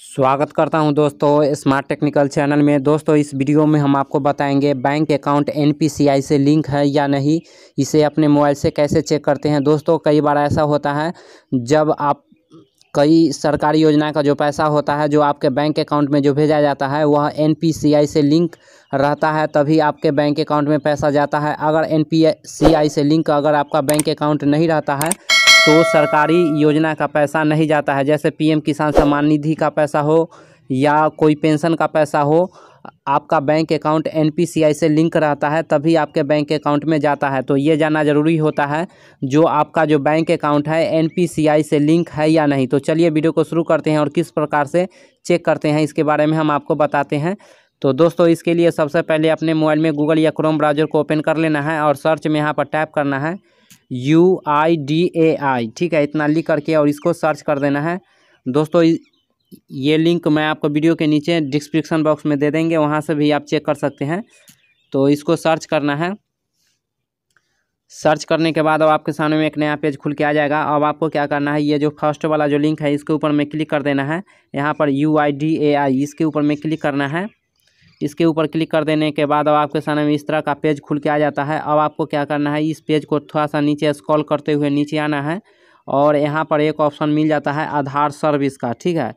स्वागत करता हूं दोस्तों स्मार्ट टेक्निकल चैनल में दोस्तों इस वीडियो में हम आपको बताएंगे बैंक अकाउंट एनपीसीआई से लिंक है या नहीं इसे अपने मोबाइल से कैसे चेक करते हैं दोस्तों कई बार ऐसा होता है जब आप कई सरकारी योजना का जो पैसा होता है जो आपके बैंक अकाउंट में जो भेजा जाता है वह एन से लिंक रहता है तभी आपके बैंक अकाउंट में पैसा जाता है अगर एन से लिंक अगर आपका बैंक अकाउंट नहीं रहता है तो सरकारी योजना का पैसा नहीं जाता है जैसे पीएम किसान सम्मान निधि का पैसा हो या कोई पेंशन का पैसा हो आपका बैंक अकाउंट एन से लिंक रहता है तभी आपके बैंक अकाउंट में जाता है तो ये जानना ज़रूरी होता है जो आपका जो बैंक अकाउंट है एन से लिंक है या नहीं तो चलिए वीडियो को शुरू करते हैं और किस प्रकार से चेक करते हैं इसके बारे में हम आपको बताते हैं तो दोस्तों इसके लिए सबसे पहले अपने मोबाइल में गूगल या क्रोम ब्राउजर को ओपन कर लेना है और सर्च में यहाँ पर टैप करना है यू आई डी ए आई ठीक है इतना लिख करके और इसको सर्च कर देना है दोस्तों ये लिंक मैं आपको वीडियो के नीचे डिस्क्रिप्शन बॉक्स में दे देंगे वहाँ से भी आप चेक कर सकते हैं तो इसको सर्च करना है सर्च करने के बाद अब आपके सामने में एक नया पेज खुल के आ जाएगा अब आपको क्या करना है ये जो फर्स्ट वाला जो लिंक है इसके ऊपर में क्लिक कर देना है यहाँ पर यू आई डी ए आई इसके ऊपर में क्लिक करना है इसके ऊपर क्लिक कर देने के बाद अब आपके सामने इस तरह का पेज खुल के आ जाता है अब आपको क्या करना है इस पेज को थोड़ा सा नीचे स्क्रॉल करते हुए नीचे आना है और यहाँ पर एक ऑप्शन मिल जाता है आधार सर्विस का ठीक है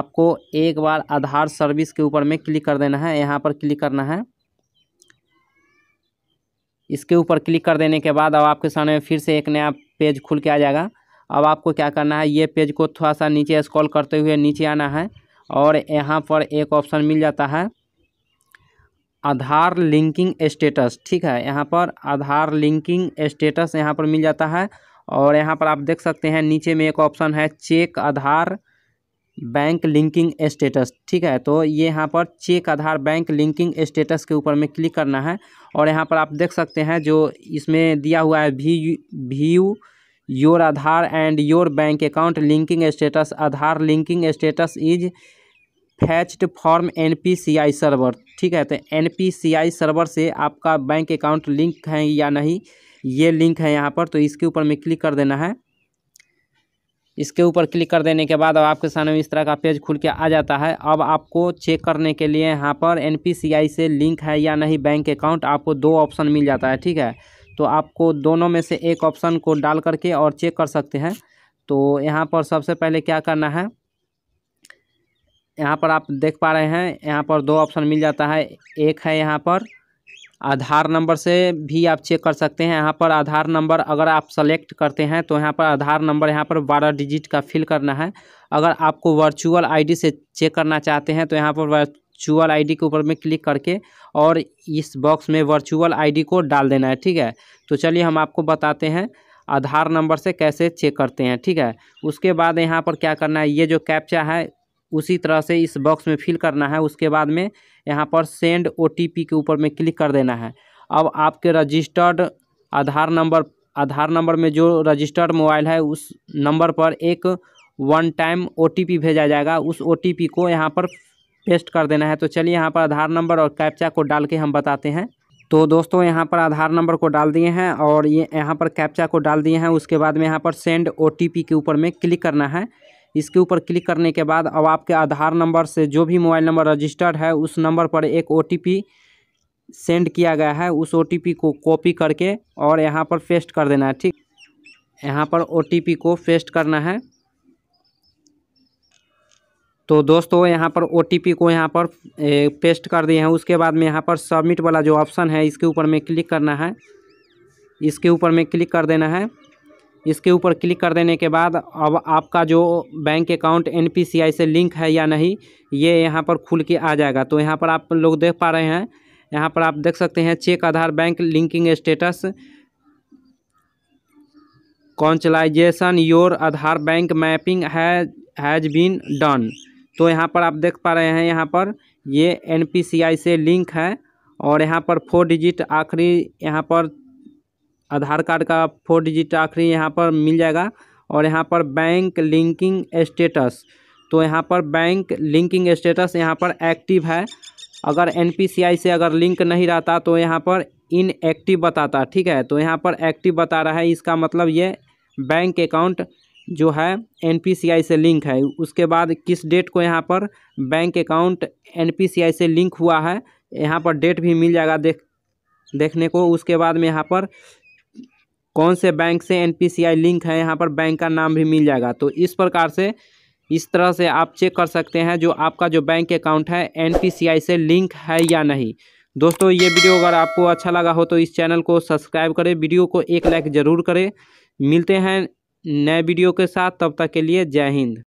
आपको एक बार आधार सर्विस के ऊपर में क्लिक कर देना है यहाँ पर क्लिक करना है इसके ऊपर क्लिक कर देने के बाद अब आपके सामने फिर से एक नया पेज खुल के आ जाएगा अब आपको क्या करना है ये पेज को थोड़ा सा नीचे स्क्रॉल करते हुए नीचे आना है और यहाँ पर एक ऑप्शन मिल जाता है आधार लिंकिंग स्टेटस ठीक है यहाँ पर आधार लिंकिंग स्टेटस यहाँ पर मिल जाता है और यहाँ पर आप देख सकते हैं नीचे में एक ऑप्शन है check Aadhaar bank linking status ठीक है तो ये यहाँ पर check Aadhaar bank linking status के ऊपर में क्लिक करना है और यहाँ पर आप देख सकते हैं जो इसमें दिया हुआ है भी view your Aadhaar and your bank account linking status Aadhaar linking status is fetched from N server ठीक है तो एन सर्वर से आपका बैंक अकाउंट लिंक है या नहीं ये लिंक है यहाँ पर तो इसके ऊपर में क्लिक कर देना है इसके ऊपर क्लिक कर देने के बाद अब आपके सामने इस तरह का पेज खुल के आ जाता है अब आपको चेक करने के लिए यहाँ पर एन से लिंक है या नहीं बैंक अकाउंट आपको दो ऑप्शन मिल जाता है ठीक है तो आपको दोनों में से एक ऑप्शन को डाल करके और चेक कर सकते हैं तो यहाँ पर सबसे पहले क्या करना है यहाँ पर आप देख पा रहे हैं यहाँ पर दो ऑप्शन मिल जाता है एक है यहाँ पर आधार नंबर से भी आप चेक कर सकते हैं यहाँ पर आधार नंबर अगर आप सेलेक्ट करते हैं तो यहाँ पर आधार नंबर यहाँ पर बारह डिजिट का फिल करना है अगर आपको वर्चुअल आईडी से चेक करना चाहते हैं तो यहाँ पर वर्चुअल आईडी के ऊपर में क्लिक करके और इस बॉक्स में वर्चुअल आईडी को डाल देना है ठीक है तो चलिए हम आपको बताते हैं आधार नंबर से कैसे चेक करते हैं ठीक है उसके बाद यहाँ पर क्या करना है ये जो कैप्चा है उसी तरह से इस बॉक्स में फिल करना है उसके बाद में यहाँ पर सेंड ओ के ऊपर में क्लिक कर देना है अब आपके registered Aadhaar number Aadhaar number में जो रजिस्टर्ड मोबाइल है उस नंबर पर एक वन टाइम ओ भेजा जाएगा उस ओ को यहाँ पर पेस्ट कर देना है तो चलिए यहाँ पर आधार नंबर और कैप्चा को डाल के हम बताते हैं तो दोस्तों यहाँ पर आधार नंबर को डाल दिए हैं और ये यहाँ पर कैप्चा को डाल दिए हैं उसके बाद में यहाँ पर सेंड ओ के ऊपर में क्लिक करना है इसके ऊपर क्लिक करने के बाद अब आपके आधार नंबर से जो भी मोबाइल नंबर रजिस्टर्ड है उस नंबर पर एक ओ सेंड किया गया है उस ओ को कॉपी करके और यहाँ पर पेस्ट कर देना है ठीक यहाँ पर ओ को पेस्ट करना है तो दोस्तों यहाँ पर ओ को यहाँ पर पेस्ट कर दिए हैं उसके बाद में यहाँ पर सबमिट वाला जो ऑप्शन है इसके ऊपर में क्लिक करना है इसके ऊपर में क्लिक कर देना है इसके ऊपर क्लिक कर देने के बाद अब आपका जो बैंक अकाउंट एन से लिंक है या नहीं ये यहाँ पर खुल के आ जाएगा तो यहाँ पर आप लोग देख पा रहे हैं यहाँ पर आप देख सकते हैं check Aadhaar bank linking status congratulations your Aadhaar bank mapping है हैज़ बीन डन तो यहाँ पर आप देख पा रहे हैं यहाँ पर ये एन से लिंक है और यहाँ पर फोर डिजिट आखिरी यहाँ पर आधार कार्ड का फोर डिजिट आखिरी यहाँ पर मिल जाएगा और यहाँ पर बैंक लिंकिंग स्टेटस तो यहाँ पर बैंक लिंकिंग स्टेटस यहाँ पर एक्टिव है अगर एन से अगर लिंक नहीं रहता तो यहाँ पर इनएक्टिव बताता ठीक है तो यहाँ पर एक्टिव बता रहा है इसका मतलब ये बैंक अकाउंट जो है एन से लिंक है उसके बाद किस डेट को यहाँ पर बैंक अकाउंट एन से लिंक हुआ है यहाँ पर डेट भी मिल जाएगा देख देखने को उसके बाद में यहाँ पर कौन से बैंक से एनपीसीआई लिंक है यहाँ पर बैंक का नाम भी मिल जाएगा तो इस प्रकार से इस तरह से आप चेक कर सकते हैं जो आपका जो बैंक अकाउंट है एनपीसीआई से लिंक है या नहीं दोस्तों ये वीडियो अगर आपको अच्छा लगा हो तो इस चैनल को सब्सक्राइब करें वीडियो को एक लाइक ज़रूर करें मिलते हैं नए वीडियो के साथ तब तक के लिए जय हिंद